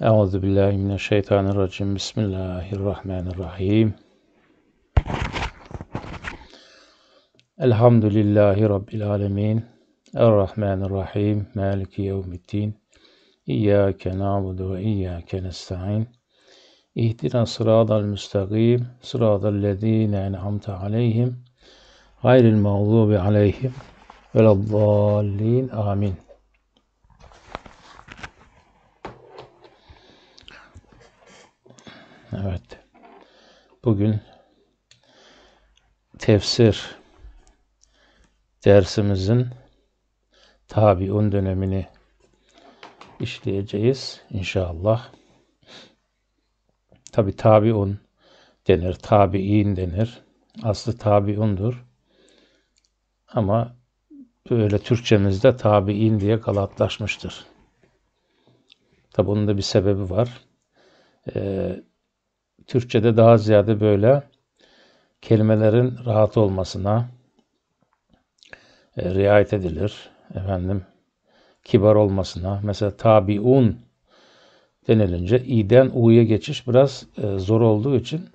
Euzu billahi mineşşeytanirracim. Bismillahirrahmanirrahim. Elhamdülillahi rabbil alamin. Errahmanirrahim. Maliki yevmiddin. İyyake na'budu ve iyyake nestaîn. İhdina sıratal müstakim. Sıratal lezîne en'amte aleyhim. Gayril mağdubi aleyhim. Veladdallin. Amin. Bugün tefsir dersimizin tabiun dönemini işleyeceğiz inşallah. Tabi tabiun denir, tabiin denir. Aslı tabiundur. Ama böyle Türkçemizde tabiin diye kalatlaşmıştır. Tabi bunun da bir sebebi var. Ee, Türkçe'de daha ziyade böyle kelimelerin rahat olmasına e, riayet edilir. Efendim kibar olmasına. Mesela tabiun denilince i'den u'ya geçiş biraz e, zor olduğu için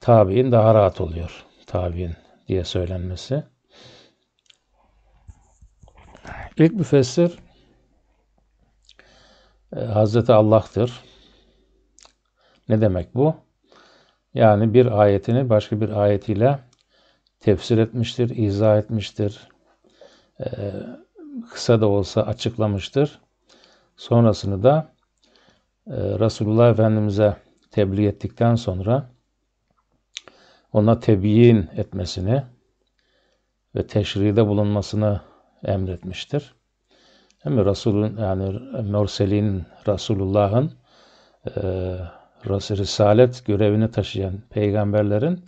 tabiin daha rahat oluyor. Tabiin diye söylenmesi. İlk müfessir e, Hazreti Allah'tır. Ne demek bu? Yani bir ayetini başka bir ayetiyle tefsir etmiştir, izah etmiştir. E, kısa da olsa açıklamıştır. Sonrasını da e, Resulullah Efendimiz'e tebliğ ettikten sonra ona tebiyin etmesini ve teşride bulunmasını emretmiştir. Hem Resulün yani Mürselin Resulullah'ın e, risalet görevini taşıyan peygamberlerin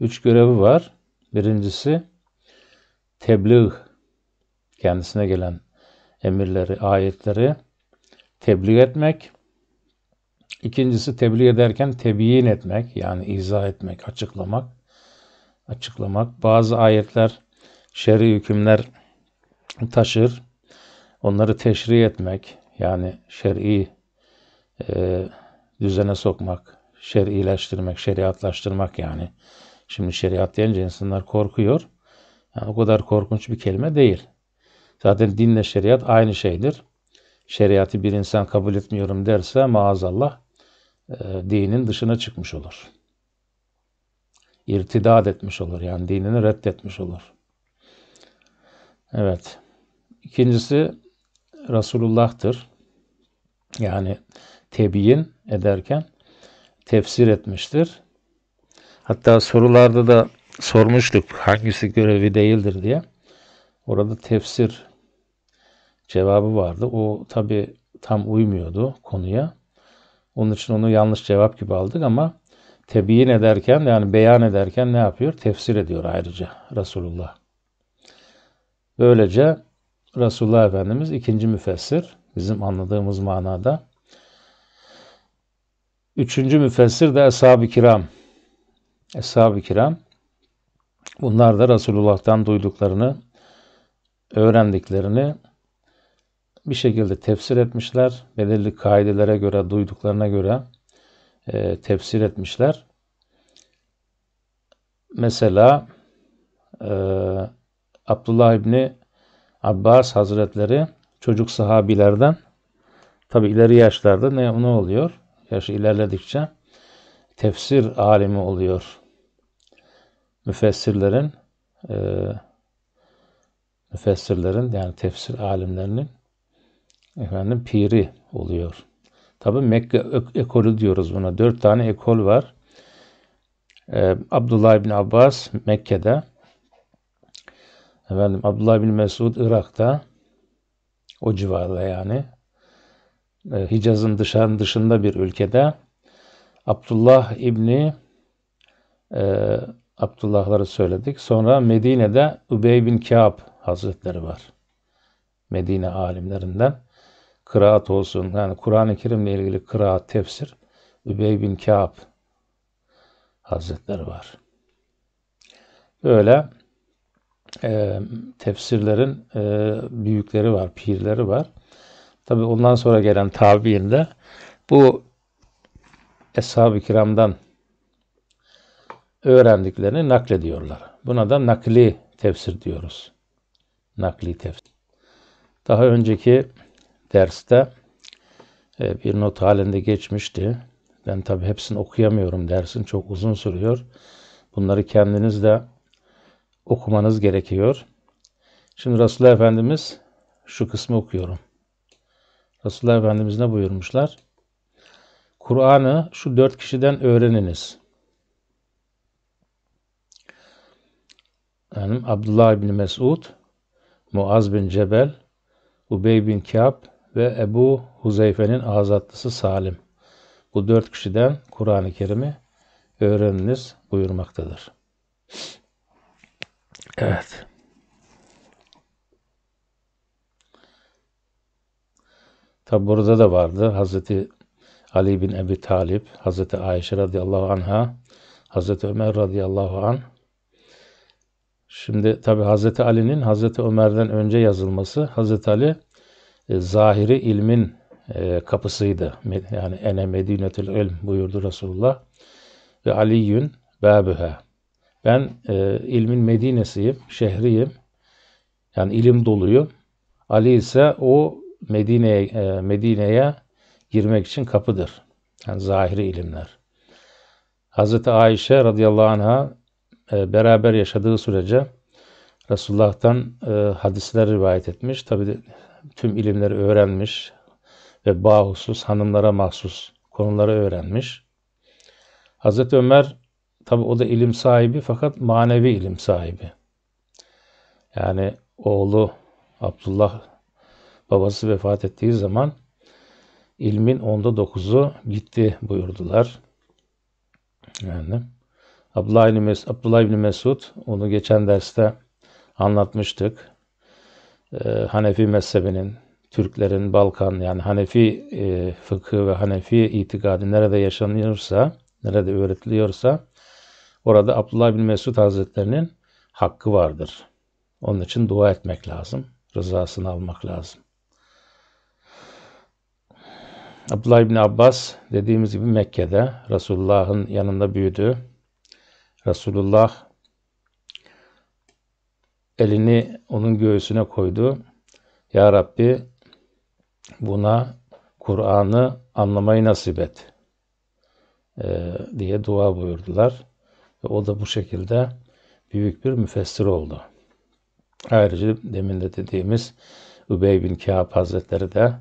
üç görevi var. Birincisi tebliğ, kendisine gelen emirleri, ayetleri tebliğ etmek. İkincisi tebliğ ederken tebiyin etmek, yani izah etmek, açıklamak. Açıklamak. Bazı ayetler şer'i hükümler taşır. Onları teşri etmek, yani şer'i e, düzene sokmak, şer'ileştirmek, şeriatlaştırmak yani. Şimdi şeriat deyince insanlar korkuyor. Yani o kadar korkunç bir kelime değil. Zaten dinle şeriat aynı şeydir. Şeriatı bir insan kabul etmiyorum derse maazallah e, dinin dışına çıkmış olur. İrtidat etmiş olur yani dinini reddetmiş olur. Evet. İkincisi Resulullah'tır. Yani tebiyin ederken tefsir etmiştir. Hatta sorularda da sormuştuk hangisi görevi değildir diye. Orada tefsir cevabı vardı. O tabi tam uymuyordu konuya. Onun için onu yanlış cevap gibi aldık ama tebiyin ederken yani beyan ederken ne yapıyor? Tefsir ediyor ayrıca Resulullah. Böylece Resulullah Efendimiz ikinci müfessir bizim anladığımız manada Üçüncü müfessir de Eshab-ı Kiram. Eshab-ı Kiram. Bunlar da Resulullah'tan duyduklarını, öğrendiklerini bir şekilde tefsir etmişler. Belirli kaidelere göre, duyduklarına göre e, tefsir etmişler. Mesela e, Abdullah İbni Abbas Hazretleri çocuk sahabilerden tabi ileri yaşlarda ne, ne oluyor? yaşı şey ilerledikçe tefsir alimi oluyor. Müfessirlerin e, müfessirlerin yani tefsir alimlerinin efendim piri oluyor. Tabi Mekke ekolü diyoruz buna. Dört tane ekol var. Ee, Abdullah bin Abbas Mekke'de efendim Abdullah bin Mesud Irak'ta o civarda yani e, Hicaz'ın dışarı dışında bir ülkede Abdullah İbni e, Abdullah'ları söyledik. Sonra Medine'de Übey bin Kâb Hazretleri var. Medine alimlerinden. Kıraat olsun. Yani Kur'an-ı Kerim'le ilgili kıraat, tefsir. Übey bin Kâb Hazretleri var. Böyle e, tefsirlerin e, büyükleri var, pirleri var. Tabi ondan sonra gelen tabiinde bu Eshab-ı Kiram'dan öğrendiklerini naklediyorlar. Buna da nakli tefsir diyoruz. Nakli tefsir. Daha önceki derste e, bir not halinde geçmişti. Ben tabi hepsini okuyamıyorum dersin. Çok uzun sürüyor. Bunları kendiniz de okumanız gerekiyor. Şimdi Resulullah Efendimiz şu kısmı okuyorum. Resulullah Efendimiz ne buyurmuşlar? Kur'an'ı şu dört kişiden öğreniniz. Yani Abdullah bin Mesud, Muaz bin Cebel, Ubey bin Kâb ve Ebu Huzeyfe'nin azatlısı Salim. Bu dört kişiden Kur'an-ı Kerim'i öğreniniz buyurmaktadır. Evet. Tabi burada da vardı. Hazreti Ali bin Ebi Talip, Hazreti Ayşe radıyallahu anha, Hazreti Ömer radıyallahu an. Şimdi tabi Hazreti Ali'nin Hazreti Ömer'den önce yazılması Hazreti Ali e, zahiri ilmin e, kapısıydı. Yani ene medinetül ilm buyurdu Resulullah. Ve Aliyyün bâbüha. Ben e, ilmin medinesiyim, şehriyim. Yani ilim doluyum. Ali ise o Medine'ye e, Medine'ye girmek için kapıdır. Yani zahiri ilimler. Hazreti Ayşe radıyallahu anh'a e, beraber yaşadığı sürece Resulullah'tan e, hadisler rivayet etmiş. Tabi tüm ilimleri öğrenmiş ve bahusus hanımlara mahsus konuları öğrenmiş. Hazreti Ömer tabi o da ilim sahibi fakat manevi ilim sahibi. Yani oğlu Abdullah babası vefat ettiği zaman ilmin onda dokuzu gitti buyurdular. Yani Abdullah İbni, Mes Abdullah İbni Mesud onu geçen derste anlatmıştık. Ee, Hanefi mezhebinin, Türklerin, Balkan yani Hanefi e, fıkı ve Hanefi itikadı nerede yaşanıyorsa, nerede öğretiliyorsa orada Abdullah bin Mesud Hazretlerinin hakkı vardır. Onun için dua etmek lazım, rızasını almak lazım. Abdullah İbni Abbas dediğimiz gibi Mekke'de Resulullah'ın yanında büyüdü. Resulullah elini onun göğsüne koydu. Ya Rabbi buna Kur'an'ı anlamayı nasip et e, diye dua buyurdular. Ve o da bu şekilde büyük bir müfessir oldu. Ayrıca demin de dediğimiz Übey bin Kâb Hazretleri de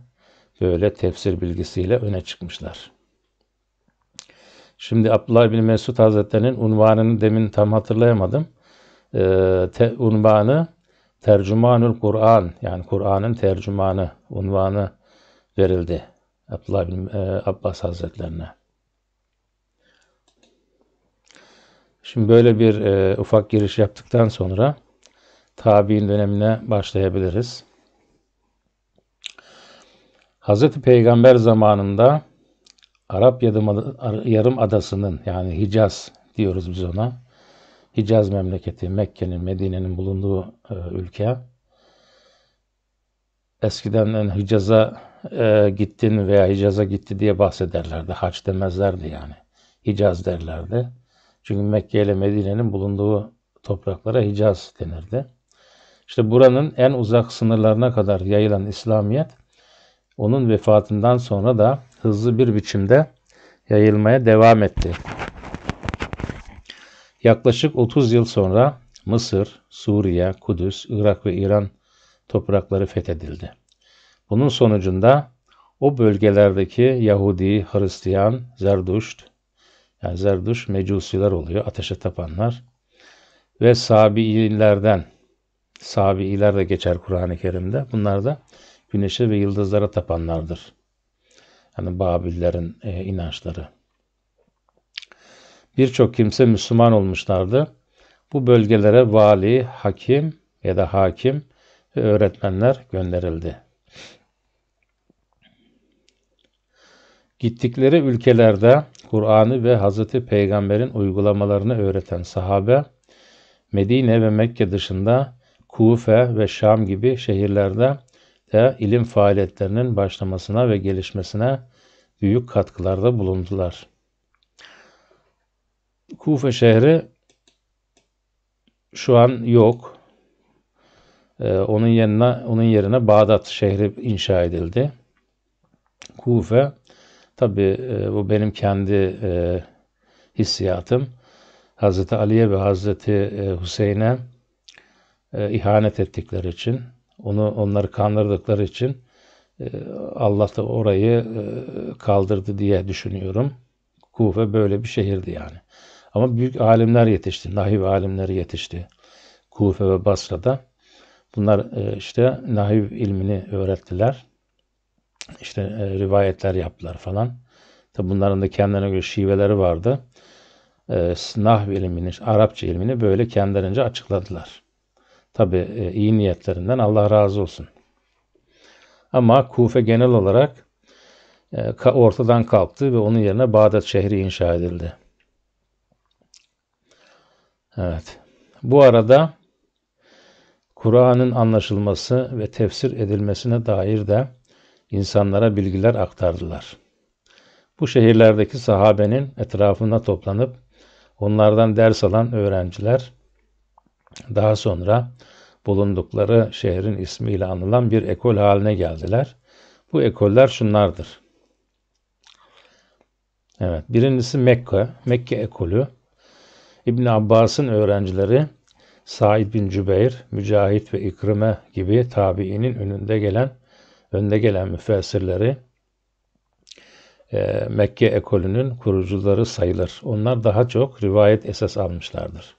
böyle tefsir bilgisiyle öne çıkmışlar. Şimdi Abdullah bin Mesud Hazretleri'nin unvanını demin tam hatırlayamadım. E, te, unvanı Tercümanül Kur'an yani Kur'an'ın tercümanı unvanı verildi Abdullah bin e, Abbas Hazretlerine. Şimdi böyle bir e, ufak giriş yaptıktan sonra tabi'in dönemine başlayabiliriz. Hz. Peygamber zamanında Arap yarım adasının yani Hicaz diyoruz biz ona. Hicaz memleketi, Mekke'nin, Medine'nin bulunduğu e, ülke. Eskiden yani Hicaz'a e, gittin veya Hicaz'a gitti diye bahsederlerdi. Haç demezlerdi yani. Hicaz derlerdi. Çünkü Mekke ile Medine'nin bulunduğu topraklara Hicaz denirdi. İşte buranın en uzak sınırlarına kadar yayılan İslamiyet onun vefatından sonra da hızlı bir biçimde yayılmaya devam etti. Yaklaşık 30 yıl sonra Mısır, Suriye, Kudüs, Irak ve İran toprakları fethedildi. Bunun sonucunda o bölgelerdeki Yahudi, Hristiyan, Zerdüşt, yani Zerdüşt mecusiler oluyor, ateşe tapanlar ve Sabi'ilerden, Sabi'iler de geçer Kur'an-ı Kerim'de. Bunlar da güneşe ve yıldızlara tapanlardır. Yani Babillerin e, inançları. Birçok kimse Müslüman olmuşlardı. Bu bölgelere vali, hakim ya da hakim ve öğretmenler gönderildi. Gittikleri ülkelerde Kur'an'ı ve Hazreti Peygamber'in uygulamalarını öğreten sahabe, Medine ve Mekke dışında Kufe ve Şam gibi şehirlerde de ilim faaliyetlerinin başlamasına ve gelişmesine büyük katkılarda bulundular. Kufe şehri şu an yok. Ee, onun yerine onun yerine Bağdat şehri inşa edildi. Kufe tabi e, bu benim kendi e, hissiyatım. Hazreti Ali'ye ve Hazreti e, Hüseyin'e e, ihanet ettikleri için onu onları kandırdıkları için e, Allah da orayı e, kaldırdı diye düşünüyorum. Kufe böyle bir şehirdi yani. Ama büyük alimler yetişti. Nahiv alimleri yetişti. Kufe ve Basra'da. Bunlar e, işte nahiv ilmini öğrettiler. İşte rivayetler yaptılar falan. Tabi bunların da kendilerine göre şiveleri vardı. Nahv ilmini, Arapça ilmini böyle kendilerince açıkladılar. Tabi e, iyi niyetlerinden Allah razı olsun. Ama Kufe genel olarak e, ortadan kalktı ve onun yerine Bağdat şehri inşa edildi. Evet. Bu arada Kur'an'ın anlaşılması ve tefsir edilmesine dair de insanlara bilgiler aktardılar. Bu şehirlerdeki sahabenin etrafında toplanıp onlardan ders alan öğrenciler daha sonra bulundukları şehrin ismiyle anılan bir ekol haline geldiler. Bu ekoller şunlardır. Evet, birincisi Mekke, Mekke ekolü. İbn Abbas'ın öğrencileri Said bin Cübeyr, Mücahit ve İkrime gibi tabiinin önünde gelen önde gelen müfessirleri e, Mekke ekolünün kurucuları sayılır. Onlar daha çok rivayet esas almışlardır.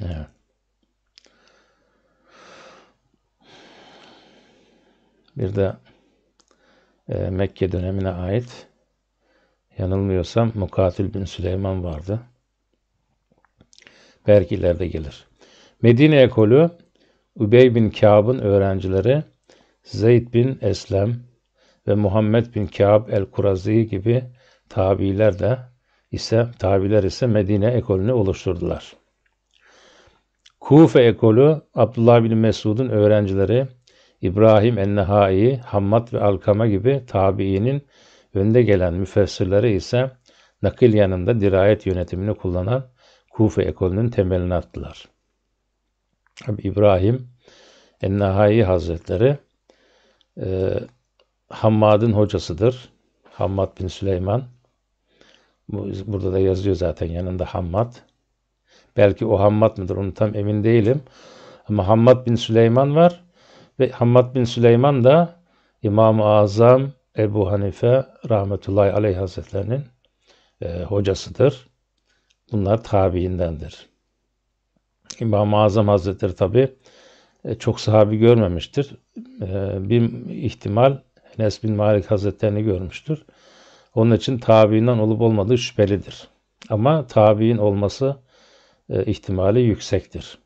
Evet. Bir de e, Mekke dönemine ait yanılmıyorsam Mukatil bin Süleyman vardı. Belki ileride gelir. Medine ekolü Übey bin Kâb'ın öğrencileri Zeyd bin Eslem ve Muhammed bin Kâb el-Kurazi gibi tabiler de ise tabiler ise Medine ekolünü oluşturdular. Kufe ekolu Abdullah bin Mesud'un öğrencileri İbrahim Ennehai, Hammad ve Alkama gibi tabiinin önde gelen müfessirleri ise nakil yanında dirayet yönetimini kullanan Kufe ekolünün temelini attılar. İbrahim Ennehai Hazretleri e, Hammad'ın hocasıdır. Hammad bin Süleyman. Burada da yazıyor zaten yanında Hammad. Belki o Hammad mıdır onu tam emin değilim. Ama Hammad bin Süleyman var ve Hammad bin Süleyman da İmam-ı Azam Ebu Hanife rahmetullahi aleyh hazretlerinin e, hocasıdır. Bunlar tabiindendir. İmam-ı Azam hazretleri tabi e, çok sahabi görmemiştir. E, bir ihtimal Enes bin Malik hazretlerini görmüştür. Onun için tabiinden olup olmadığı şüphelidir. Ama tabiin olması e, ihtimali yüksektir.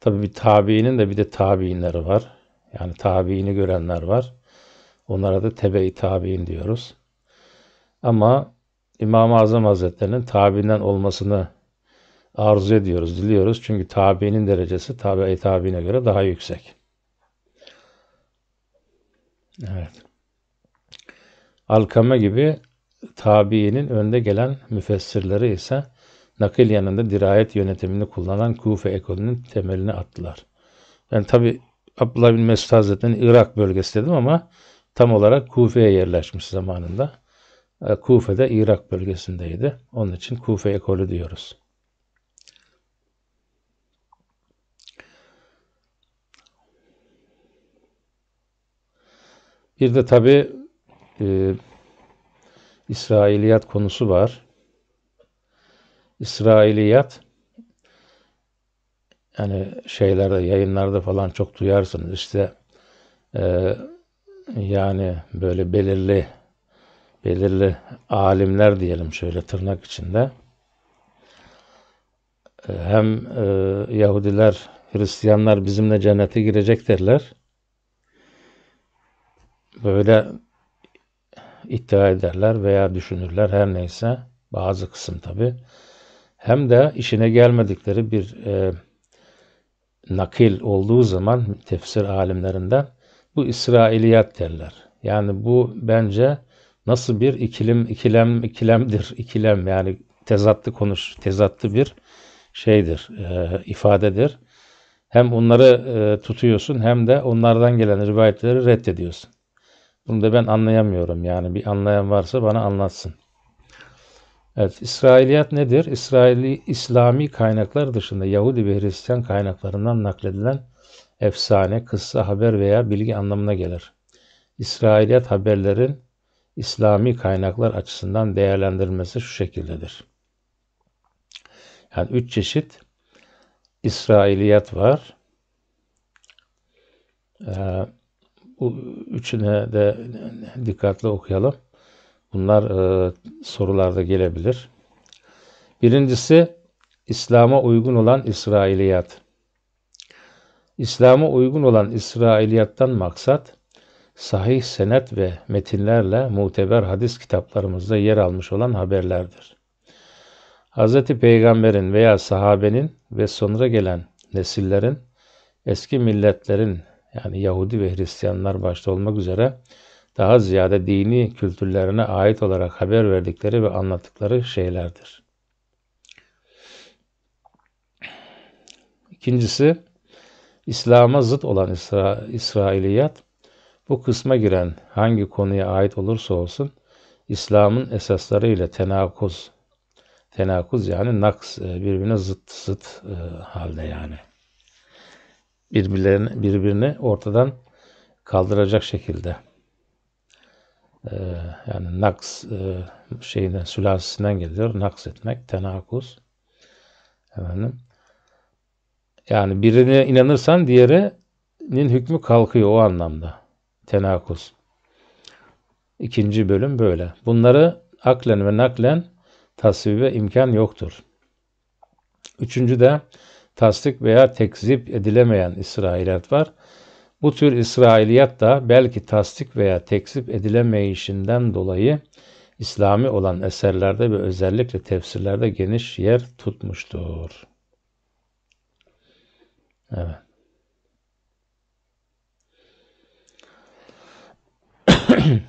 Tabi bir tabiinin de bir de tabiinleri var. Yani tabiini görenler var. Onlara da tebe-i tabiin diyoruz. Ama İmam-ı Azam Hazretleri'nin tabiinden olmasını arzu ediyoruz, diliyoruz. Çünkü tabiinin derecesi tabi-i tabiine göre daha yüksek. Evet. Alkame gibi tabiinin önde gelen müfessirleri ise nakil yanında dirayet yönetimini kullanan Kufe ekolünün temelini attılar. Ben yani tabi Abdullah bin Mesud Hazretleri'nin Irak bölgesi dedim ama tam olarak Kufe'ye yerleşmiş zamanında. Ee, Kufe'de Irak bölgesindeydi. Onun için Kufe ekolü diyoruz. Bir de tabi e, İsrailiyat konusu var. İsrailiyat yani şeylerde yayınlarda falan çok duyarsınız işte e, yani böyle belirli belirli alimler diyelim şöyle tırnak içinde e, hem e, Yahudiler Hristiyanlar bizimle cennete girecek derler böyle iddia ederler veya düşünürler her neyse bazı kısım tabi hem de işine gelmedikleri bir e, nakil olduğu zaman tefsir alimlerinden bu İsrailiyat derler. Yani bu bence nasıl bir ikilim ikilem ikilemdir ikilem yani tezatlı konuş tezatlı bir şeydir e, ifadedir. Hem onları e, tutuyorsun hem de onlardan gelen rivayetleri reddediyorsun. Bunu da ben anlayamıyorum yani bir anlayan varsa bana anlatsın. Evet, İsrailiyat nedir? İsraili İslami kaynaklar dışında Yahudi ve Hristiyan kaynaklarından nakledilen efsane, kıssa, haber veya bilgi anlamına gelir. İsrailiyat haberlerin İslami kaynaklar açısından değerlendirilmesi şu şekildedir. Yani üç çeşit İsrailiyat var. Ee, bu üçüne de dikkatli okuyalım. Bunlar e, sorularda gelebilir. Birincisi İslam'a uygun olan İsrailiyat. İslam'a uygun olan İsrailiyattan maksat sahih senet ve metinlerle muteber hadis kitaplarımızda yer almış olan haberlerdir. Hz. Peygamber'in veya sahabenin ve sonra gelen nesillerin eski milletlerin yani Yahudi ve Hristiyanlar başta olmak üzere daha ziyade dini kültürlerine ait olarak haber verdikleri ve anlattıkları şeylerdir. İkincisi, İslam'a zıt olan İsra İsrailiyat, bu kısma giren hangi konuya ait olursa olsun, İslam'ın esasları ile tenakuz, tenakuz yani naks, e, birbirine zıt zıt e, halde yani. Birbirlerini, birbirini ortadan kaldıracak şekilde. Ee, yani naks e, şeyinden sülalesinden geliyor. Naks etmek, tenakuz. Efendim. Yani birine inanırsan diğerinin hükmü kalkıyor o anlamda. Tenakuz. İkinci bölüm böyle. Bunları aklen ve naklen tasvibe imkan yoktur. Üçüncü de tasdik veya tekzip edilemeyen İsrailat var. Bu tür İsrailiyat da belki tasdik veya tekzip edilemeyişinden dolayı İslami olan eserlerde ve özellikle tefsirlerde geniş yer tutmuştur. Evet.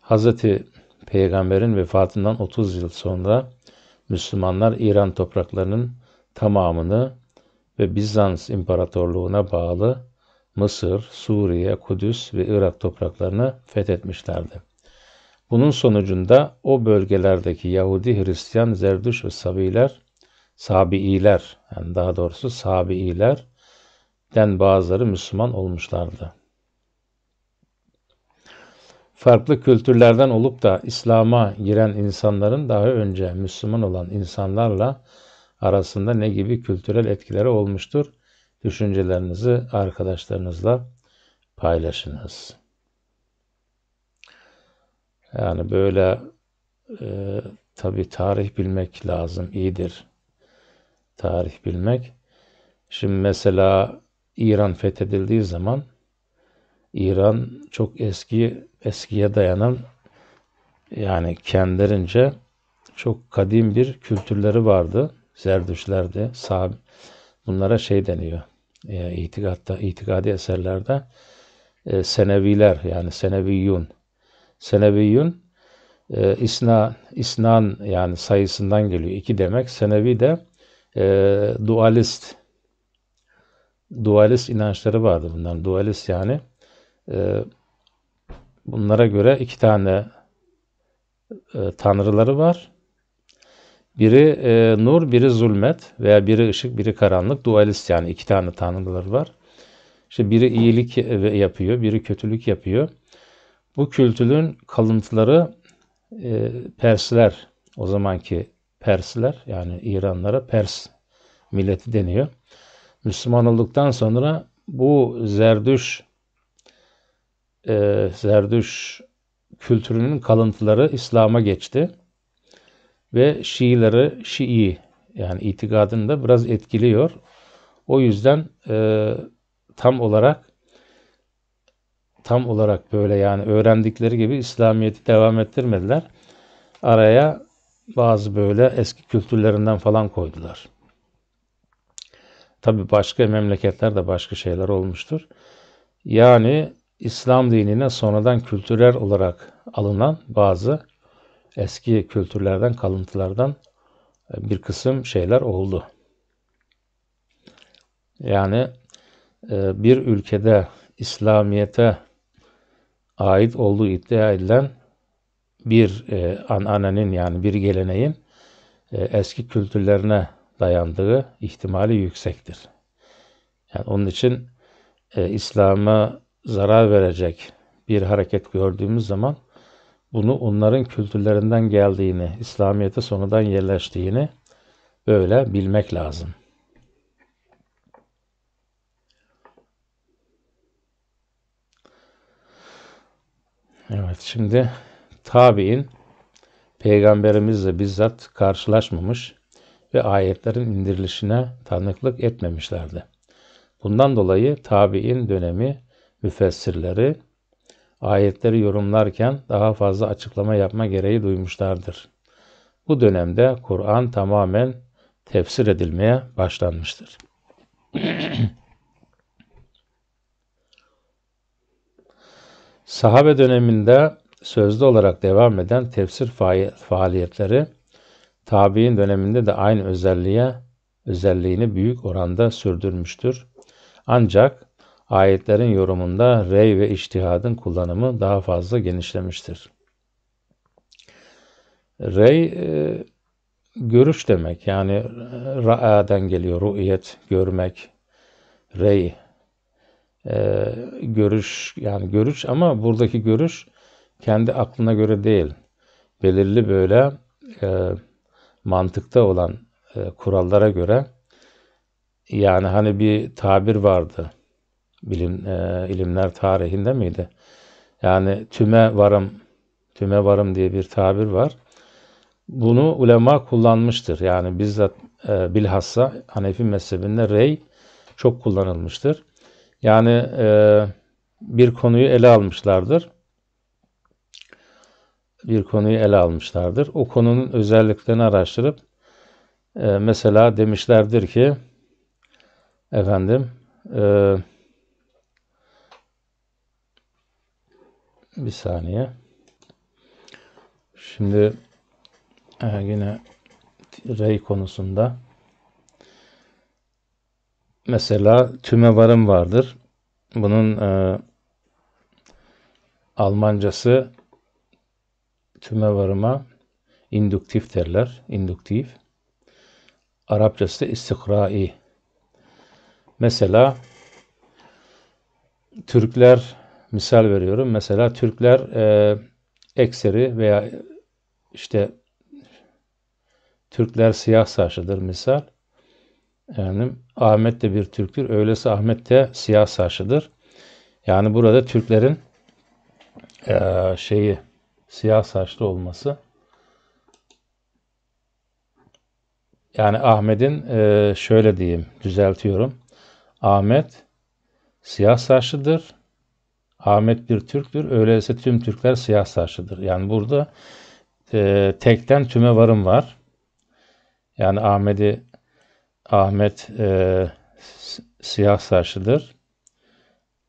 Hazreti Peygamber'in vefatından 30 yıl sonra Müslümanlar İran topraklarının tamamını ve Bizans İmparatorluğuna bağlı Mısır, Suriye, Kudüs ve Irak topraklarını fethetmişlerdi. Bunun sonucunda o bölgelerdeki Yahudi, Hristiyan, Zerdüş ve Sabiler, Sabiiler, yani daha doğrusu Sabiiler'den bazıları Müslüman olmuşlardı farklı kültürlerden olup da İslam'a giren insanların daha önce Müslüman olan insanlarla arasında ne gibi kültürel etkileri olmuştur? Düşüncelerinizi arkadaşlarınızla paylaşınız. Yani böyle e, tabi tarih bilmek lazım, iyidir tarih bilmek. Şimdi mesela İran fethedildiği zaman İran çok eski eskiye dayanan yani kendilerince çok kadim bir kültürleri vardı. Zerdüşlerdi, sahab, bunlara şey deniyor. E, itikatta, itikadi eserlerde e, seneviler yani seneviyyun. Seneviyyun e, isna, isnan yani sayısından geliyor. iki demek. Senevi de e, dualist. Dualist inançları vardı bunların. Dualist yani ee, bunlara göre iki tane e, tanrıları var. Biri e, nur, biri zulmet veya biri ışık, biri karanlık. Dualist yani iki tane tanrıları var. İşte biri iyilik yapıyor, biri kötülük yapıyor. Bu kültürün kalıntıları e, Persler, o zamanki Persler yani İranlara Pers milleti deniyor. Müslüman olduktan sonra bu Zerdüş e, Zerdüş kültürünün kalıntıları İslam'a geçti. Ve Şiileri Şii yani itikadını da biraz etkiliyor. O yüzden e, tam olarak tam olarak böyle yani öğrendikleri gibi İslamiyet'i devam ettirmediler. Araya bazı böyle eski kültürlerinden falan koydular. Tabi başka memleketlerde başka şeyler olmuştur. Yani İslam dinine sonradan kültürel olarak alınan bazı eski kültürlerden, kalıntılardan e, bir kısım şeyler oldu. Yani e, bir ülkede İslamiyet'e ait olduğu iddia edilen bir e, ananenin yani bir geleneğin eski kültürlerine dayandığı ihtimali yüksektir. Yani onun için e, İslam'a zarar verecek bir hareket gördüğümüz zaman bunu onların kültürlerinden geldiğini, İslamiyet'e sonradan yerleştiğini böyle bilmek lazım. Evet şimdi tabi'in peygamberimizle bizzat karşılaşmamış ve ayetlerin indirilişine tanıklık etmemişlerdi. Bundan dolayı tabi'in dönemi müfessirleri ayetleri yorumlarken daha fazla açıklama yapma gereği duymuşlardır. Bu dönemde Kur'an tamamen tefsir edilmeye başlanmıştır. Sahabe döneminde sözlü olarak devam eden tefsir faaliyetleri tabi'in döneminde de aynı özelliğe özelliğini büyük oranda sürdürmüştür. Ancak ayetlerin yorumunda rey ve iştihadın kullanımı daha fazla genişlemiştir. Rey e, görüş demek yani ra'adan geliyor ru'yet görmek rey e, görüş yani görüş ama buradaki görüş kendi aklına göre değil belirli böyle e, mantıkta olan kurallara göre yani hani bir tabir vardı bilim, e, ilimler tarihinde miydi? Yani tüme varım, tüme varım diye bir tabir var. Bunu ulema kullanmıştır. Yani bizzat e, bilhassa Hanefi mezhebinde rey çok kullanılmıştır. Yani e, bir konuyu ele almışlardır. Bir konuyu ele almışlardır. O konunun özelliklerini araştırıp e, mesela demişlerdir ki efendim eee Bir saniye. Şimdi e, yine rey konusunda mesela tüme varım vardır. Bunun e, Almancası tüme varıma induktif derler. Induktif. Arapçası da istikrai. Mesela Türkler misal veriyorum. Mesela Türkler e, ekseri veya işte Türkler siyah saçlıdır misal. Yani Ahmet de bir Türktür. Öyleyse Ahmet de siyah saçlıdır. Yani burada Türklerin e, şeyi siyah saçlı olması yani Ahmet'in e, şöyle diyeyim düzeltiyorum. Ahmet siyah saçlıdır. Ahmet bir Türktür. Öyleyse tüm Türkler siyah saçlıdır. Yani burada e, tekten tüme varım var. Yani Ahmet'i Ahmet e, siyah saçlıdır.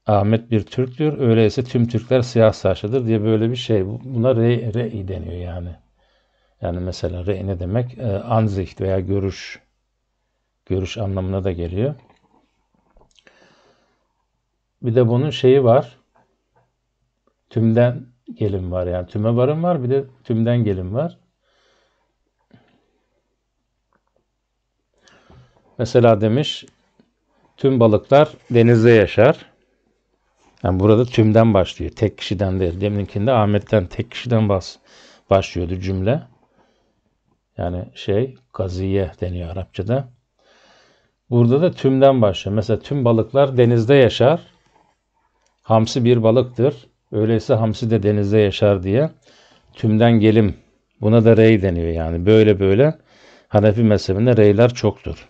Ahmet bir Türktür. Öyleyse tüm Türkler siyah saçlıdır diye böyle bir şey. Buna re, re'i deniyor yani. Yani mesela re ne demek? E, anzih veya görüş. Görüş anlamına da geliyor. Bir de bunun şeyi var. Tümden gelin var yani tüme varım var bir de tümden gelin var. Mesela demiş tüm balıklar denizde yaşar. Yani burada tümden başlıyor. Tek kişiden değil. Deminkinde Ahmet'ten tek kişiden bas, başlıyordu cümle. Yani şey gaziye deniyor Arapçada. Burada da tümden başlıyor. Mesela tüm balıklar denizde yaşar. Hamsi bir balıktır. Öyleyse hamsi de denizde yaşar diye. Tümden gelim. Buna da rey deniyor yani. Böyle böyle Hanefi mezhebinde reyler çoktur.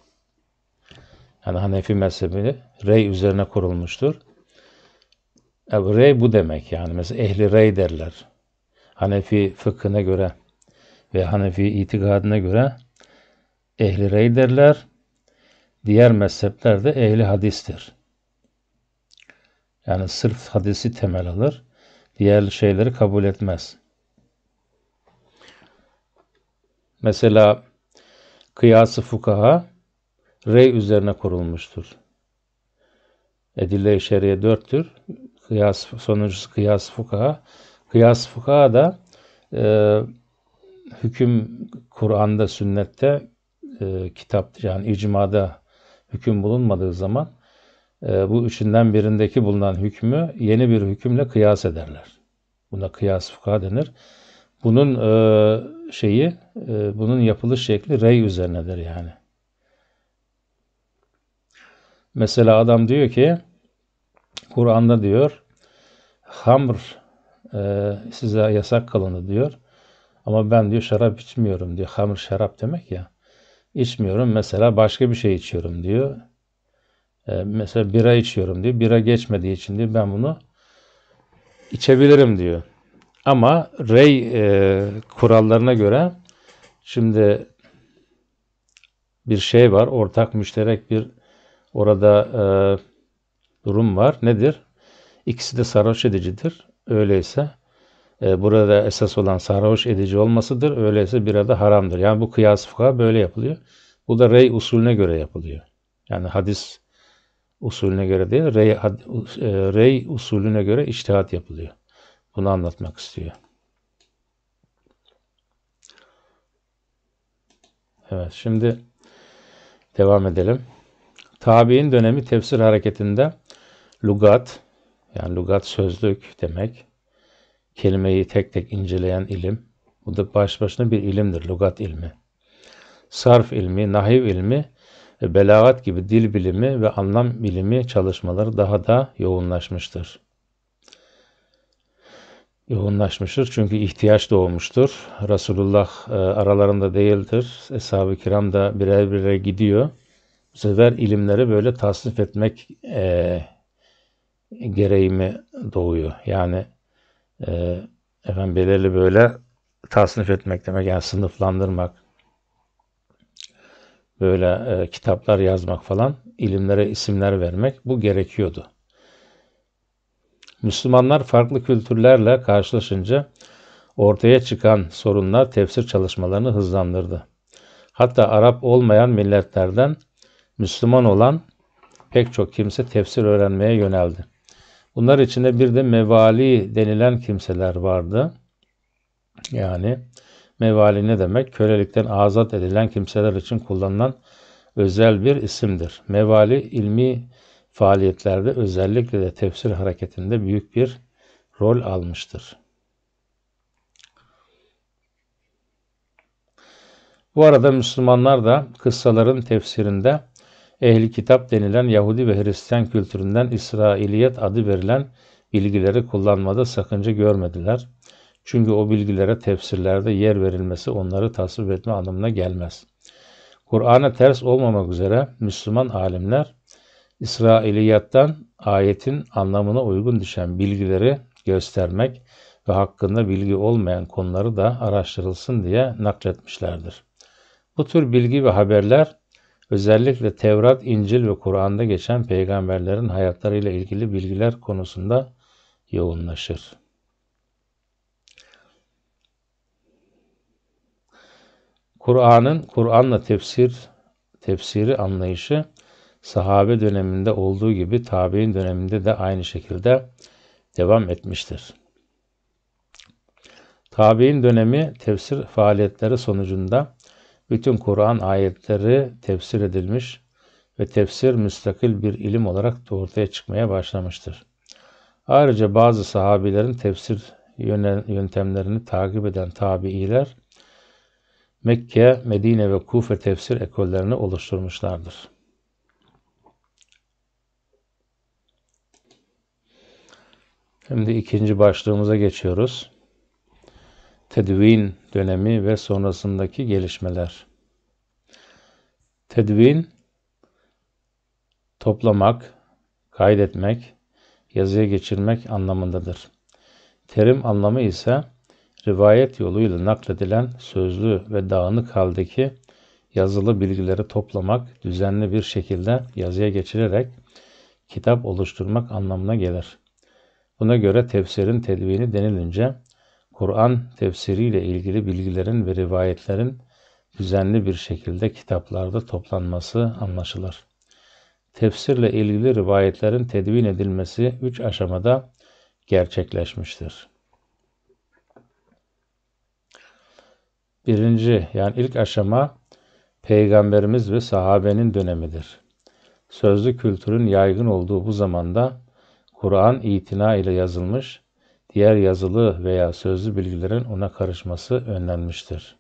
Yani Hanefi mezhebi rey üzerine kurulmuştur. E, rey bu demek yani. Mesela ehli rey derler. Hanefi fıkhına göre ve Hanefi itikadına göre ehli rey derler. Diğer mezhepler de ehli hadistir. Yani sırf hadisi temel alır diğer şeyleri kabul etmez. Mesela kıyası fukaha rey üzerine kurulmuştur. Edile i şeriye dörttür. Kıyas, sonuncusu kıyas fukaha. Kıyas fukaha da e, hüküm Kur'an'da, sünnette, e, kitap yani icmada hüküm bulunmadığı zaman ee, bu üçünden birindeki bulunan hükmü yeni bir hükümle kıyas ederler. Buna kıyas fuka denir. Bunun e, şeyi, e, bunun yapılış şekli rey üzerinedir yani. Mesela adam diyor ki, Kur'an'da diyor, hamr e, size yasak kalındı diyor. Ama ben diyor şarap içmiyorum diyor. Hamr şarap demek ya. İçmiyorum mesela başka bir şey içiyorum diyor. E, mesela bira içiyorum diyor. Bira geçmediği için diyor ben bunu içebilirim diyor. Ama rey e, kurallarına göre şimdi bir şey var. Ortak müşterek bir orada e, durum var. Nedir? İkisi de sarhoş edicidir. Öyleyse e, burada esas olan sarhoş edici olmasıdır. Öyleyse birada haramdır. Yani bu kıyas fıkha böyle yapılıyor. Bu da rey usulüne göre yapılıyor. Yani hadis usulüne göre değil, rey, e, rey usulüne göre içtihat yapılıyor. Bunu anlatmak istiyor. Evet, şimdi devam edelim. Tabi'in dönemi tefsir hareketinde lugat, yani lugat sözlük demek, kelimeyi tek tek inceleyen ilim, bu da baş başına bir ilimdir, lugat ilmi. Sarf ilmi, nahiv ilmi, belagat gibi dil bilimi ve anlam bilimi çalışmaları daha da yoğunlaşmıştır. Yoğunlaşmıştır çünkü ihtiyaç doğmuştur. Resulullah e, aralarında değildir. Eshab-ı kiram da birer birer gidiyor. Bu sefer ilimleri böyle tasnif etmek e, gereğimi doğuyor. Yani e, efendim belirli böyle tasnif etmek demek yani sınıflandırmak, böyle e, kitaplar yazmak falan, ilimlere isimler vermek bu gerekiyordu. Müslümanlar farklı kültürlerle karşılaşınca ortaya çıkan sorunlar tefsir çalışmalarını hızlandırdı. Hatta Arap olmayan milletlerden Müslüman olan pek çok kimse tefsir öğrenmeye yöneldi. Bunlar içinde bir de mevali denilen kimseler vardı. Yani Mevali ne demek? Kölelikten azat edilen kimseler için kullanılan özel bir isimdir. Mevali ilmi faaliyetlerde özellikle de tefsir hareketinde büyük bir rol almıştır. Bu arada Müslümanlar da kıssaların tefsirinde ehli kitap denilen Yahudi ve Hristiyan kültüründen İsrailiyet adı verilen bilgileri kullanmada sakınca görmediler. Çünkü o bilgilere tefsirlerde yer verilmesi onları tasvip etme anlamına gelmez. Kur'an'a ters olmamak üzere Müslüman alimler İsrailiyattan ayetin anlamına uygun düşen bilgileri göstermek ve hakkında bilgi olmayan konuları da araştırılsın diye nakletmişlerdir. Bu tür bilgi ve haberler özellikle Tevrat, İncil ve Kur'an'da geçen peygamberlerin hayatlarıyla ilgili bilgiler konusunda yoğunlaşır. Kur'an'ın Kur'an'la tefsir tefsiri anlayışı sahabe döneminde olduğu gibi tabi'in döneminde de aynı şekilde devam etmiştir. Tabi'in dönemi tefsir faaliyetleri sonucunda bütün Kur'an ayetleri tefsir edilmiş ve tefsir müstakil bir ilim olarak ortaya çıkmaya başlamıştır. Ayrıca bazı sahabilerin tefsir yöntemlerini takip eden tabi'iler Mekke, Medine ve Kufe tefsir ekollerini oluşturmuşlardır. Şimdi ikinci başlığımıza geçiyoruz. Tedvin dönemi ve sonrasındaki gelişmeler. Tedvin, toplamak, kaydetmek, yazıya geçirmek anlamındadır. Terim anlamı ise rivayet yoluyla nakledilen sözlü ve dağınık haldeki yazılı bilgileri toplamak, düzenli bir şekilde yazıya geçirerek kitap oluşturmak anlamına gelir. Buna göre tefsirin tedvini denilince Kur'an tefsiriyle ilgili bilgilerin ve rivayetlerin düzenli bir şekilde kitaplarda toplanması anlaşılır. Tefsirle ilgili rivayetlerin tedvin edilmesi üç aşamada gerçekleşmiştir. birinci yani ilk aşama peygamberimiz ve sahabenin dönemidir. Sözlü kültürün yaygın olduğu bu zamanda Kur'an itina ile yazılmış, diğer yazılı veya sözlü bilgilerin ona karışması önlenmiştir.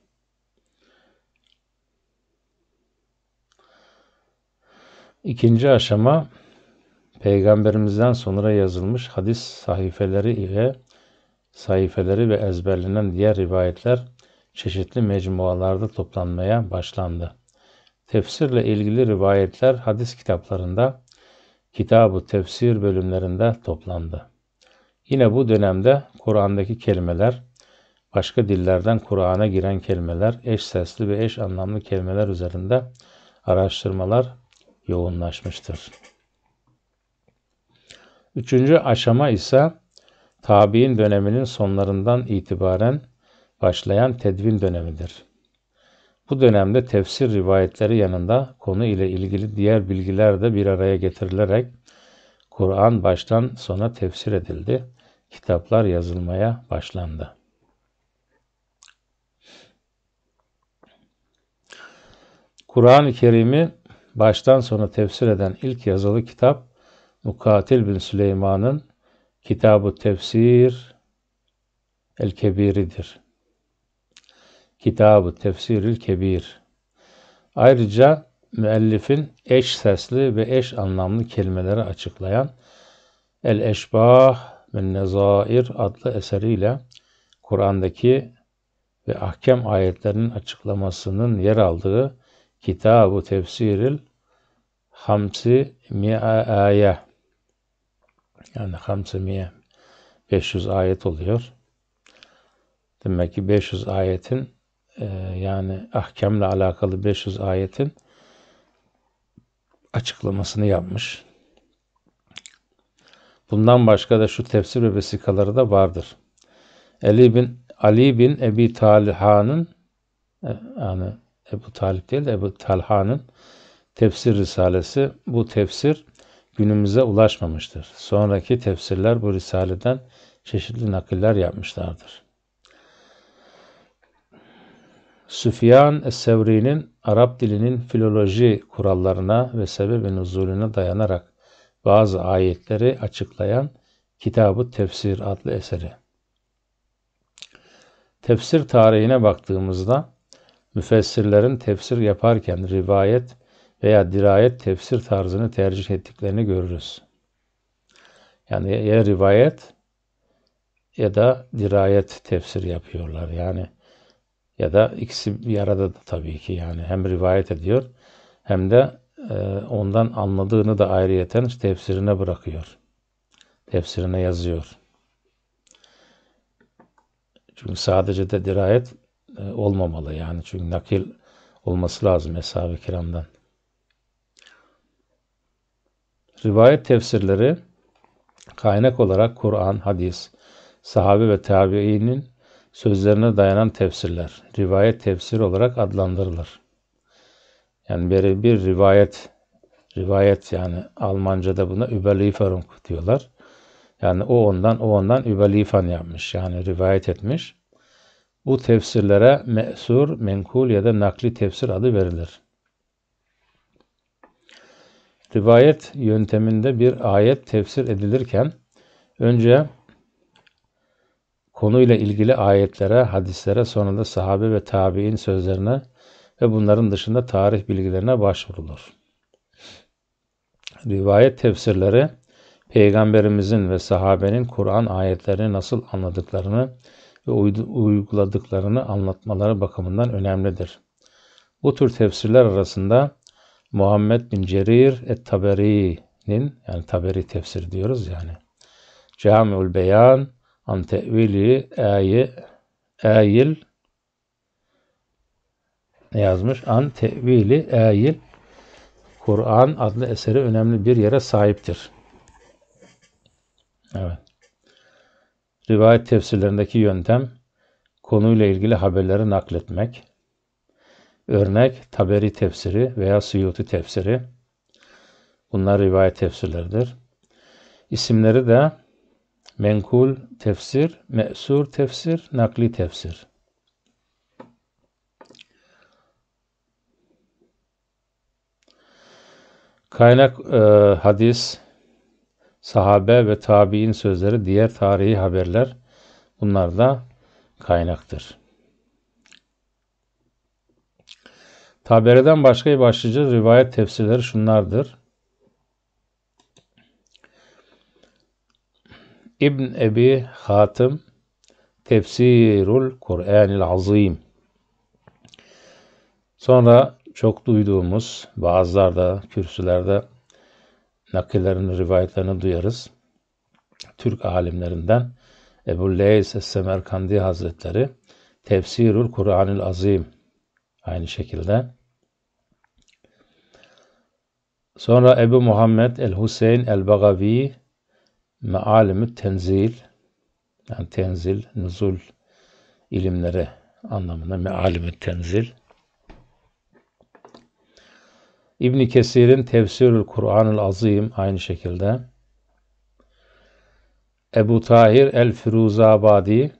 İkinci aşama peygamberimizden sonra yazılmış hadis sahifeleri ile sayfeleri ve ezberlenen diğer rivayetler çeşitli mecmualarda toplanmaya başlandı. Tefsirle ilgili rivayetler hadis kitaplarında kitabı tefsir bölümlerinde toplandı. Yine bu dönemde Kur'an'daki kelimeler, başka dillerden Kur'an'a giren kelimeler, eş sesli ve eş anlamlı kelimeler üzerinde araştırmalar yoğunlaşmıştır. Üçüncü aşama ise tabi'in döneminin sonlarından itibaren başlayan tedvin dönemidir. Bu dönemde tefsir rivayetleri yanında konu ile ilgili diğer bilgiler de bir araya getirilerek Kur'an baştan sona tefsir edildi. Kitaplar yazılmaya başlandı. Kur'an-ı Kerim'i baştan sona tefsir eden ilk yazılı kitap Mukatil bin Süleyman'ın Kitabı Tefsir El Kebiri'dir. Kitabı Tefsirül Kebir. Ayrıca müellifin eş sesli ve eş anlamlı kelimeleri açıklayan El Eşbah ve Nezair adlı eseriyle Kur'an'daki ve ahkem ayetlerinin açıklamasının yer aldığı Kitabı ı Tefsiril Hamsi Mi'a Aye yani Hamsi Mi'e 500 ayet oluyor. Demek ki 500 ayetin ee, yani ahkamla alakalı 500 ayetin açıklamasını yapmış. Bundan başka da şu tefsir ve vesikaları da vardır. Ali bin Ali bin Ebi Talha'nın e, yani Ebu Talip değil de Ebu Talha'nın tefsir risalesi bu tefsir günümüze ulaşmamıştır. Sonraki tefsirler bu risaleden çeşitli nakiller yapmışlardır. Süfyan Es-Sevri'nin Arap dilinin filoloji kurallarına ve sebebi nuzulüne dayanarak bazı ayetleri açıklayan Kitabı Tefsir adlı eseri. Tefsir tarihine baktığımızda müfessirlerin tefsir yaparken rivayet veya dirayet tefsir tarzını tercih ettiklerini görürüz. Yani ya rivayet ya da dirayet tefsir yapıyorlar. Yani ya da ikisi bir arada da tabii ki yani hem rivayet ediyor hem de e, ondan anladığını da ayrıyeten tefsirine bırakıyor. Tefsirine yazıyor. Çünkü sadece de dirayet e, olmamalı yani. Çünkü nakil olması lazım Eshab-ı Kiram'dan. Rivayet tefsirleri kaynak olarak Kur'an, hadis, sahabe ve tabiinin sözlerine dayanan tefsirler, rivayet tefsir olarak adlandırılır. Yani biri bir rivayet, rivayet yani Almanca'da buna Überlieferung diyorlar. Yani o ondan, o ondan Überliefern yapmış, yani rivayet etmiş. Bu tefsirlere mesur, menkul ya da nakli tefsir adı verilir. Rivayet yönteminde bir ayet tefsir edilirken önce konuyla ilgili ayetlere, hadislere, sonunda sahabe ve tabi'in sözlerine ve bunların dışında tarih bilgilerine başvurulur. Rivayet tefsirleri Peygamberimizin ve sahabenin Kur'an ayetlerini nasıl anladıklarını ve uyguladıklarını anlatmaları bakımından önemlidir. Bu tür tefsirler arasında Muhammed bin Cerir et-Taberi'nin yani Taberi tefsir diyoruz yani. Camiul Beyan an tevili ayı ayil ne yazmış? An tevili ayil Kur'an adlı eseri önemli bir yere sahiptir. Evet. Rivayet tefsirlerindeki yöntem konuyla ilgili haberleri nakletmek. Örnek Taberi tefsiri veya Suyuti tefsiri. Bunlar rivayet tefsirleridir. İsimleri de Menkul tefsir, me'sur tefsir, nakli tefsir. Kaynak e, hadis, sahabe ve tabi'in sözleri, diğer tarihi haberler bunlar da kaynaktır. Tabere'den başka başlıca rivayet tefsirleri şunlardır. İbn Ebi Hatim Tefsirul Kur'anil Azim Sonra çok duyduğumuz bazılarda, kürsülerde nakillerini, rivayetlerini duyarız. Türk alimlerinden Ebu Leys Semerkandi Hazretleri Tefsirul Kur'anil Azim aynı şekilde. Sonra Ebu Muhammed El Hüseyin El Bagavi mealimü tenzil yani tenzil, Nuzul ilimleri anlamına mealimü tenzil. İbn Kesir'in Tefsirül Kur'anül Azim aynı şekilde. Ebu Tahir El Firuzabadi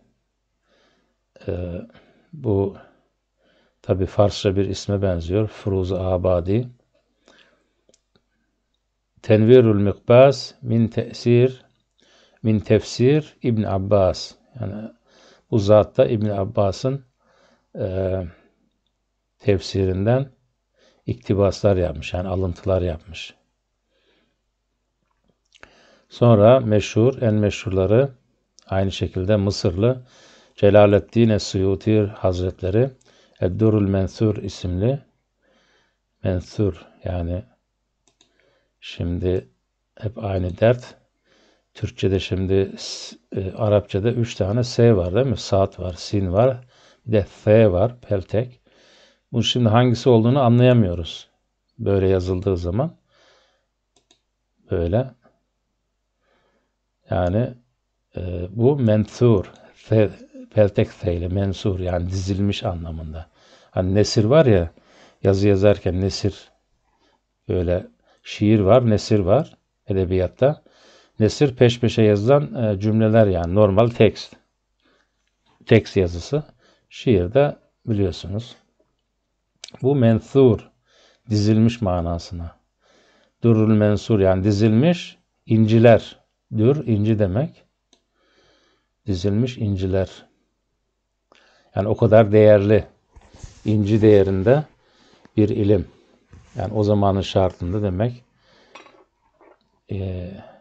e, bu tabi Farsça bir isme benziyor. Firuzabadi Tenvirül Mikbas Min Tesir min tefsir İbn Abbas. Yani bu zat da İbn Abbas'ın e, tefsirinden iktibaslar yapmış. Yani alıntılar yapmış. Sonra meşhur, en meşhurları aynı şekilde Mısırlı Celaleddin Suyuti Hazretleri Eddurul Mensur isimli Mensur yani şimdi hep aynı dert Türkçe'de şimdi e, Arapça'da üç tane S var değil mi? Saat var, sin var, bir de F var, peltek. Bu şimdi hangisi olduğunu anlayamıyoruz. Böyle yazıldığı zaman. Böyle. Yani e, bu mensur, Fe, peltek F ile mensur yani dizilmiş anlamında. Hani nesir var ya yazı yazarken nesir böyle şiir var, nesir var edebiyatta. Nesir peş peşe yazılan e, cümleler yani normal tekst. Tekst yazısı. Şiirde biliyorsunuz. Bu mensur dizilmiş manasına. Durul mensur yani dizilmiş inciler. Dür inci demek. Dizilmiş inciler. Yani o kadar değerli inci değerinde bir ilim. Yani o zamanın şartında demek eee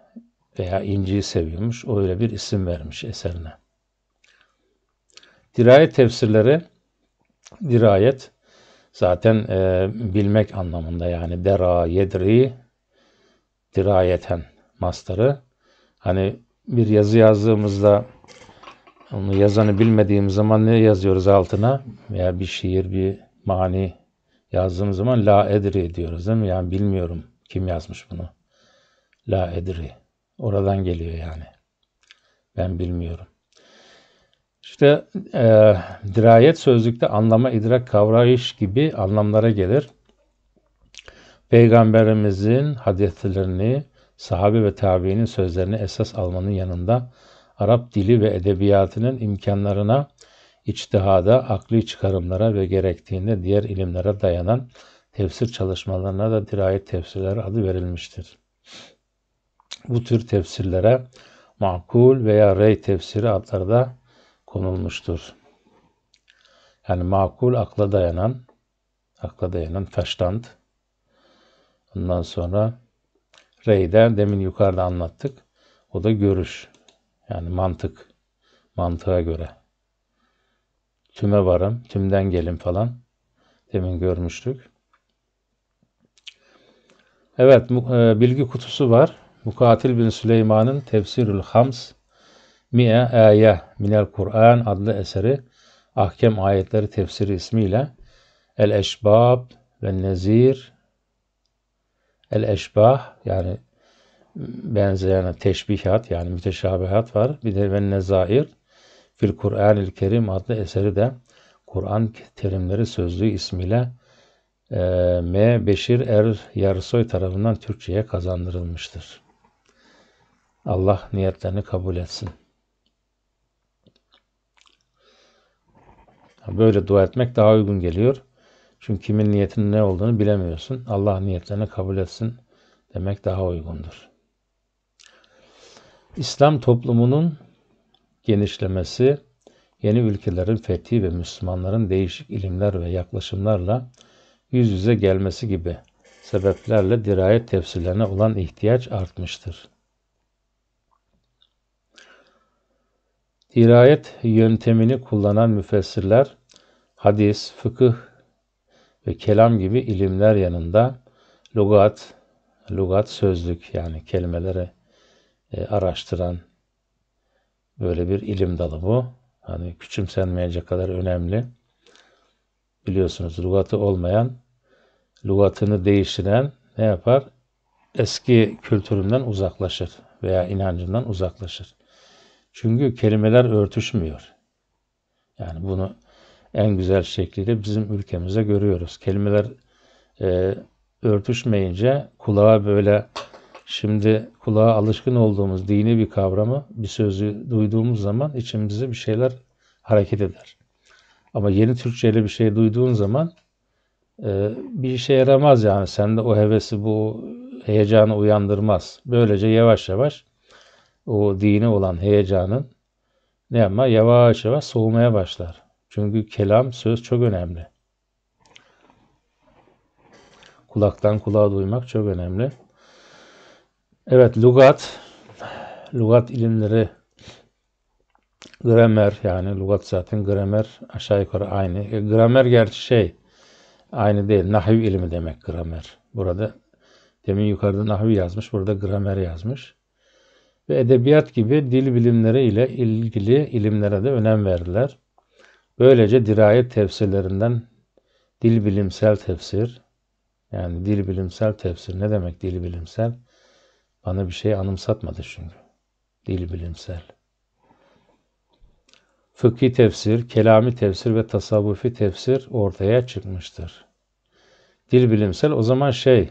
veya İncil'i seviyormuş. O öyle bir isim vermiş eserine. Dirayet tefsirleri, dirayet zaten e, bilmek anlamında yani dera, yedri, dirayeten mastarı. Hani bir yazı yazdığımızda onu yazanı bilmediğim zaman ne yazıyoruz altına? Veya bir şiir, bir mani yazdığımız zaman la edri diyoruz değil mi? Yani bilmiyorum kim yazmış bunu. La edri. Oradan geliyor yani. Ben bilmiyorum. İşte e, dirayet sözlükte anlama, idrak, kavrayış gibi anlamlara gelir. Peygamberimizin hadislerini, sahabe ve tabiinin sözlerini esas almanın yanında Arap dili ve edebiyatının imkanlarına, içtihada, akli çıkarımlara ve gerektiğinde diğer ilimlere dayanan tefsir çalışmalarına da dirayet tefsirleri adı verilmiştir. Bu tür tefsirlere makul veya rey tefsiri adları da konulmuştur. Yani makul akla dayanan, akla dayanan verstand. Ondan sonra reyden demin yukarıda anlattık. O da görüş. Yani mantık. Mantığa göre. Tüme varım, tümden gelin falan. Demin görmüştük. Evet, e, bilgi kutusu var. Mukatil bin Süleyman'ın Tefsirül Hams Mi'e Aya Minel Kur'an adlı eseri Ahkem Ayetleri Tefsiri ismiyle El Eşbab ve Nezir El Eşbah yani benzeyen teşbihat yani müteşabihat var. Bir de ve Nezair Fil Kur'an-ül Kerim adlı eseri de Kur'an terimleri sözlüğü ismiyle e, M. Beşir Er Yarsoy tarafından Türkçe'ye kazandırılmıştır. Allah niyetlerini kabul etsin. Böyle dua etmek daha uygun geliyor. Çünkü kimin niyetinin ne olduğunu bilemiyorsun. Allah niyetlerini kabul etsin demek daha uygundur. İslam toplumunun genişlemesi, yeni ülkelerin fethi ve Müslümanların değişik ilimler ve yaklaşımlarla yüz yüze gelmesi gibi sebeplerle dirayet tefsirlerine olan ihtiyaç artmıştır. Dirayet yöntemini kullanan müfessirler hadis, fıkıh ve kelam gibi ilimler yanında lugat, lugat sözlük yani kelimeleri e, araştıran böyle bir ilim dalı bu. Hani küçümsenmeyecek kadar önemli. Biliyorsunuz lugatı olmayan, lugatını değiştiren ne yapar? Eski kültüründen uzaklaşır veya inancından uzaklaşır. Çünkü kelimeler örtüşmüyor. Yani bunu en güzel şekliyle bizim ülkemizde görüyoruz. Kelimeler e, örtüşmeyince kulağa böyle şimdi kulağa alışkın olduğumuz dini bir kavramı bir sözü duyduğumuz zaman içimizde bir şeyler hareket eder. Ama yeni Türkçeyle bir şey duyduğun zaman e, bir işe yaramaz yani. Sende o hevesi bu heyecanı uyandırmaz. Böylece yavaş yavaş o dine olan heyecanın ne yapma yavaş yavaş soğumaya başlar. Çünkü kelam söz çok önemli. Kulaktan kulağa duymak çok önemli. Evet lugat, lugat ilimleri gramer yani lugat zaten gramer aşağı yukarı aynı. E, gramer gerçi şey aynı değil. Nahiv ilmi demek gramer. Burada demin yukarıda nahiv yazmış, burada gramer yazmış ve edebiyat gibi dil bilimleri ile ilgili ilimlere de önem verdiler. Böylece dirayet tefsirlerinden dil bilimsel tefsir, yani dil bilimsel tefsir ne demek dil bilimsel? Bana bir şey anımsatmadı çünkü. Dil bilimsel. Fıkhi tefsir, kelami tefsir ve tasavvufi tefsir ortaya çıkmıştır. Dil bilimsel o zaman şey,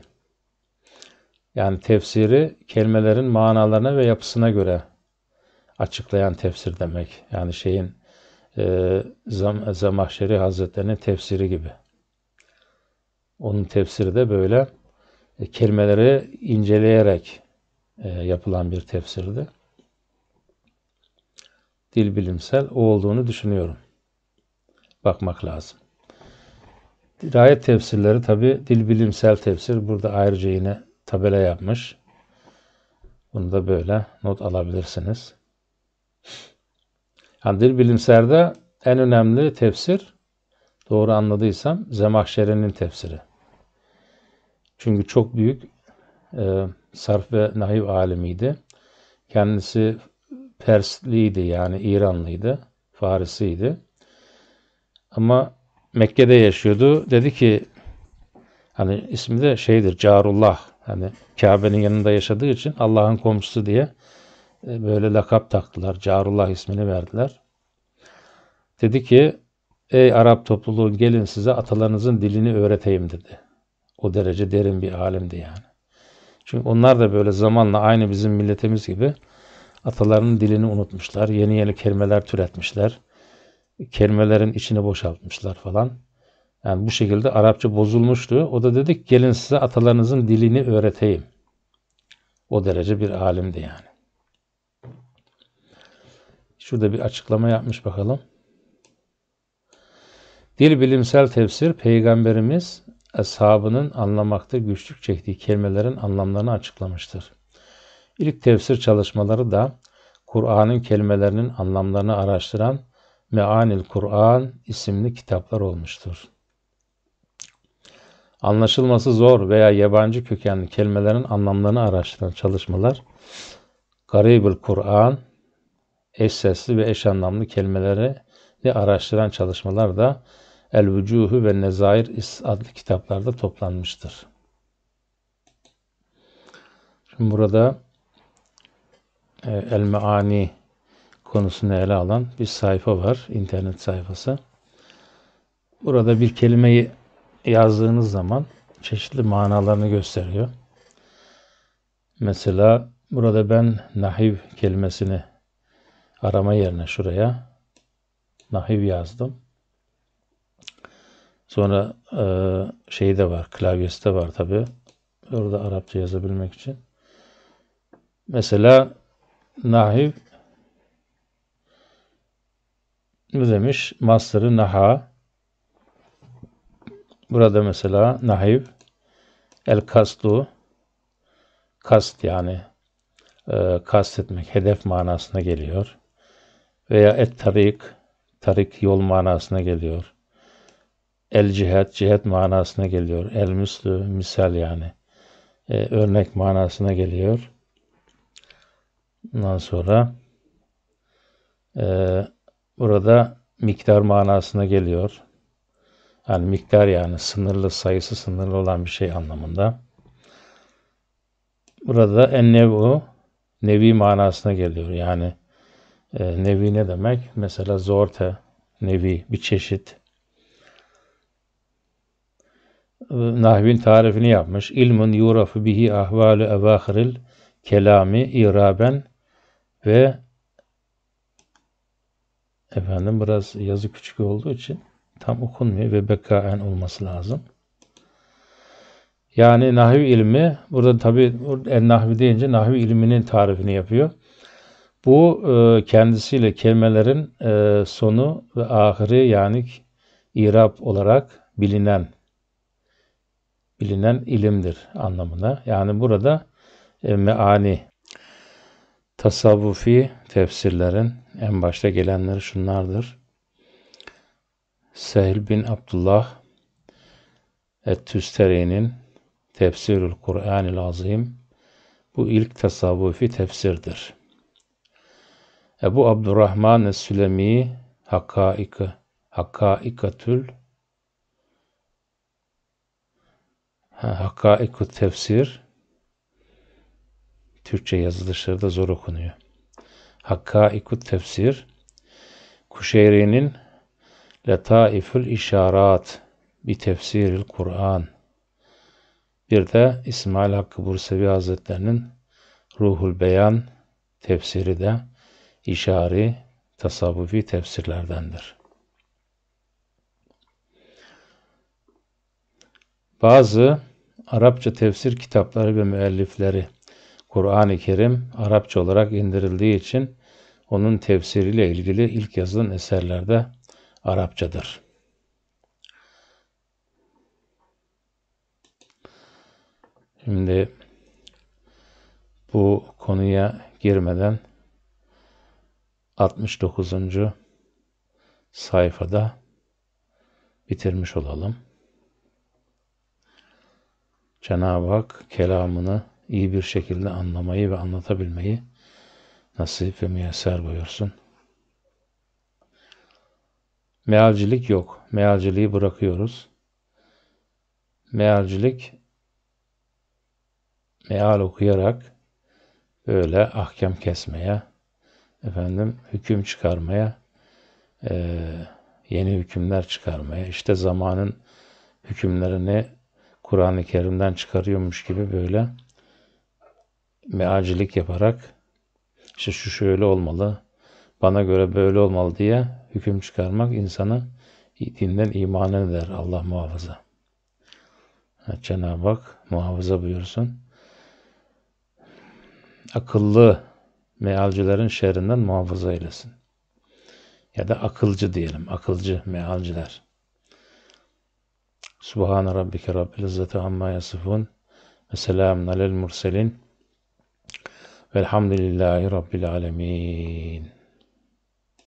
yani tefsiri kelimelerin manalarına ve yapısına göre açıklayan tefsir demek. Yani şeyin e, Zam Zamahşeri Hazretleri'nin tefsiri gibi. Onun tefsiri de böyle e, kelimeleri inceleyerek e, yapılan bir tefsirdi. Dil bilimsel olduğunu düşünüyorum. Bakmak lazım. Dirayet tefsirleri tabi dil bilimsel tefsir. Burada ayrıca yine tabela yapmış. Bunu da böyle not alabilirsiniz. Yani dil bilimserde en önemli tefsir doğru anladıysam Zemahşeri'nin tefsiri. Çünkü çok büyük e, sarf ve nahiv alimiydi. Kendisi Persliydi yani İranlıydı, Farisiydi. Ama Mekke'de yaşıyordu. Dedi ki hani ismi de şeydir Carullah Hani Kabe'nin yanında yaşadığı için Allah'ın komşusu diye e, böyle lakap taktılar. Carullah ismini verdiler. Dedi ki ey Arap topluluğu gelin size atalarınızın dilini öğreteyim dedi. O derece derin bir alimdi yani. Çünkü onlar da böyle zamanla aynı bizim milletimiz gibi atalarının dilini unutmuşlar. Yeni yeni kelimeler türetmişler. Kelimelerin içini boşaltmışlar falan. Yani bu şekilde Arapça bozulmuştu. O da dedik gelin size atalarınızın dilini öğreteyim. O derece bir alimdi yani. Şurada bir açıklama yapmış bakalım. Dil bilimsel tefsir peygamberimiz ashabının anlamakta güçlük çektiği kelimelerin anlamlarını açıklamıştır. İlk tefsir çalışmaları da Kur'an'ın kelimelerinin anlamlarını araştıran Meanil Kur'an isimli kitaplar olmuştur. Anlaşılması zor veya yabancı kökenli kelimelerin anlamlarını araştıran çalışmalar Garibül Kur'an eş sesli ve eş anlamlı kelimeleri araştıran çalışmalar da El Vücuhu ve Nezair adlı kitaplarda toplanmıştır. Şimdi burada e, El Meani konusunu ele alan bir sayfa var, internet sayfası. Burada bir kelimeyi yazdığınız zaman çeşitli manalarını gösteriyor. Mesela burada ben nahiv kelimesini arama yerine şuraya nahiv yazdım. Sonra e, şey de var, klavyesi de var tabi. Orada Arapça yazabilmek için. Mesela nahiv ne demiş? Master'ı naha Burada mesela nahiv, el kastu kast yani e, etmek hedef manasına geliyor. Veya et tarik, tarik yol manasına geliyor. El cihet, cihet manasına geliyor. El müslü, misal yani. E, örnek manasına geliyor. Ondan sonra e, burada miktar manasına geliyor. Yani miktar yani sınırlı sayısı sınırlı olan bir şey anlamında. Burada en nevu nevi manasına geliyor. Yani e, nevi ne demek? Mesela zorte nevi bir çeşit. Nahvin tarifini yapmış. İlmun yurafu bihi ahvalu evahiril kelami iraben ve efendim biraz yazı küçük olduğu için tam okunmuyor ve bekaen olması lazım. Yani nahiv ilmi, burada tabi en nahvi deyince nahiv ilminin tarifini yapıyor. Bu e, kendisiyle kelimelerin e, sonu ve ahiri yani irab olarak bilinen bilinen ilimdir anlamına. Yani burada e, meani tasavvufi tefsirlerin en başta gelenleri şunlardır. Sehil bin Abdullah Et-Tüsteri'nin Tefsirül Kur'an-ı Azim bu ilk tasavvufi tefsirdir. Ebu Abdurrahman Es-Sülemi Hakaika Hakaikatül ha, Hakaikü Tefsir Türkçe yazılışları da zor okunuyor. Hakaikü Tefsir Kuşeyri'nin Letaifül İşarat bi tefsiril Kur'an. Bir de İsmail Hakkı Bursevi Hazretlerinin Ruhul Beyan tefsiri de işari tasavvufi tefsirlerdendir. Bazı Arapça tefsir kitapları ve müellifleri Kur'an-ı Kerim Arapça olarak indirildiği için onun tefsiriyle ilgili ilk yazılan eserlerde Arapçadır. Şimdi bu konuya girmeden 69. sayfada bitirmiş olalım. Cenab-ı Hak kelamını iyi bir şekilde anlamayı ve anlatabilmeyi nasip ve müyesser buyursun. Mealcilik yok. Mealciliği bırakıyoruz. Mealcilik meal okuyarak böyle ahkam kesmeye, efendim hüküm çıkarmaya, e, yeni hükümler çıkarmaya, işte zamanın hükümlerini Kur'an-ı Kerim'den çıkarıyormuş gibi böyle mealcilik yaparak işte şu şöyle olmalı, bana göre böyle olmalı diye hüküm çıkarmak insanı dinden iman eder Allah muhafaza. Cenab-ı Hak muhafaza buyursun. Akıllı mealcilerin şerrinden muhafaza eylesin. Ya da akılcı diyelim, akılcı mealciler. Subhan rabbike rabbil izzati amma yasifun ve selamun alel murselin velhamdülillahi rabbil alemin.